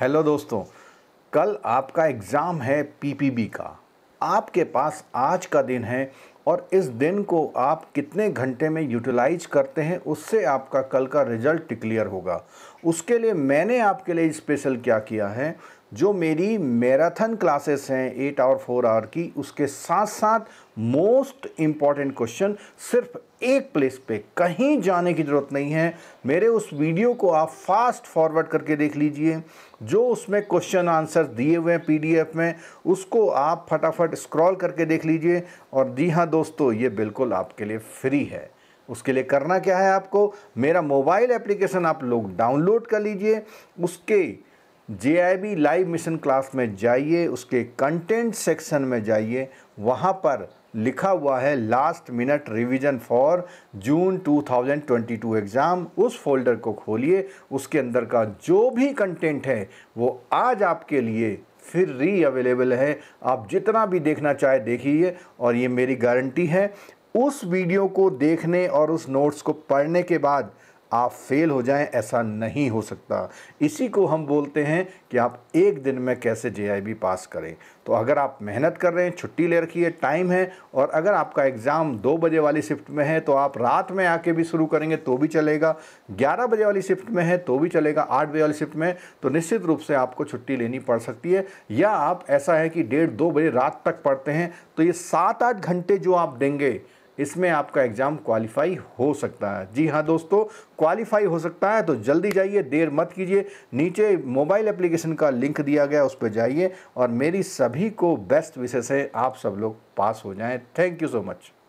hello दोस्तों कल आपका एग्ज़ाम है पीपीबी का आपके पास आज का दिन है और इस दिन को आप कितने घंटे में यूटिलाइज करते हैं उससे आपका कल का रिजल्ट क्लियर होगा उसके लिए मैंने आपके लिए स्पेशल क्या किया है जो मेरी मैराथन क्लासेस हैं एट आवर फोर आवर की उसके साथ साथ मोस्ट इम्पॉर्टेंट क्वेश्चन सिर्फ एक प्लेस पे कहीं जाने की ज़रूरत नहीं है मेरे उस वीडियो को आप फास्ट फॉरवर्ड करके देख लीजिए जो उसमें क्वेश्चन आंसर दिए हुए हैं पीडीएफ में उसको आप फटाफट स्क्रॉल करके देख लीजिए और जी हाँ दोस्तों ये बिल्कुल आपके लिए फ्री है उसके लिए करना क्या है आपको मेरा मोबाइल एप्लीकेशन आप लोग डाउनलोड कर लीजिए उसके जे लाइव मिशन क्लास में जाइए उसके कंटेंट सेक्शन में जाइए वहाँ पर लिखा हुआ है last minute revision for June 2022 exam उस फोल्डर को खोलिए उसके अंदर का जो भी कंटेंट है वो आज आपके लिए फिर री अवेलेबल है आप जितना भी देखना चाहे देखिए और ये मेरी गारंटी है उस वीडियो को देखने और उस नोट्स को पढ़ने के बाद आप फेल हो जाएं ऐसा नहीं हो सकता इसी को हम बोलते हैं कि आप एक दिन में कैसे जे पास करें तो अगर आप मेहनत कर रहे हैं छुट्टी ले रखी है टाइम है और अगर आपका एग्ज़ाम दो बजे वाली शिफ्ट में है तो आप रात में आके भी शुरू करेंगे तो भी चलेगा ग्यारह बजे वाली शिफ्ट में है तो भी चलेगा आठ बजे वाली शिफ्ट में तो निश्चित रूप से आपको छुट्टी लेनी पड़ सकती है या आप ऐसा है कि डेढ़ दो बजे रात तक पढ़ते हैं तो ये सात आठ घंटे जो आप देंगे इसमें आपका एग्ज़ाम क्वालिफाई हो सकता है जी हाँ दोस्तों क्वालिफाई हो सकता है तो जल्दी जाइए देर मत कीजिए नीचे मोबाइल एप्लीकेशन का लिंक दिया गया उस पर जाइए और मेरी सभी को बेस्ट विशेष है आप सब लोग पास हो जाएं थैंक यू सो मच